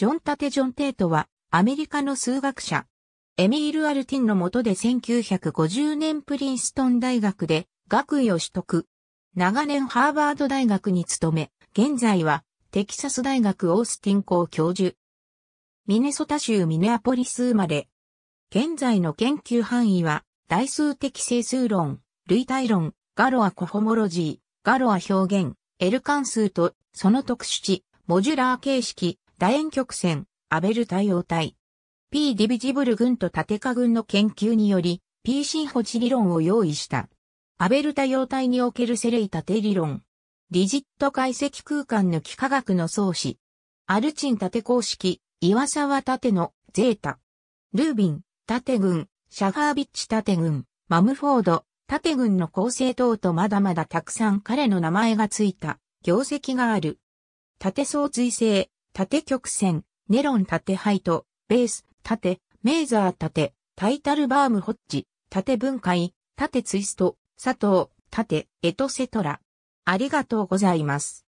ジョン・タテ・ジョン・テイトは、アメリカの数学者、エミール・アルティンの下で1950年プリンストン大学で学位を取得。長年ハーバード大学に勤め、現在はテキサス大学オースティン校教授。ミネソタ州ミネアポリス生まれ。現在の研究範囲は、代数的整数論、類体論、ガロアコホモロジー、ガロア表現、L 関数と、その特殊値、モジュラー形式、楕円曲線、アベル対応体。P. ディビジブル群と縦化群の研究により、P. 進歩値理論を用意した。アベル多様体におけるセレイ縦理論。リジット解析空間の幾何学の創始。アルチン縦公式、岩沢縦のゼータ。ルービン、縦群、シャファービッチ縦群、マムフォード、縦群の構成等とまだまだたくさん彼の名前がついた業績がある。縦相追性、縦曲線、ネロン縦ハイト、ベース、縦、メーザー縦、タイタルバームホッチ、縦分解、縦ツイスト、佐藤、縦、エトセトラ。ありがとうございます。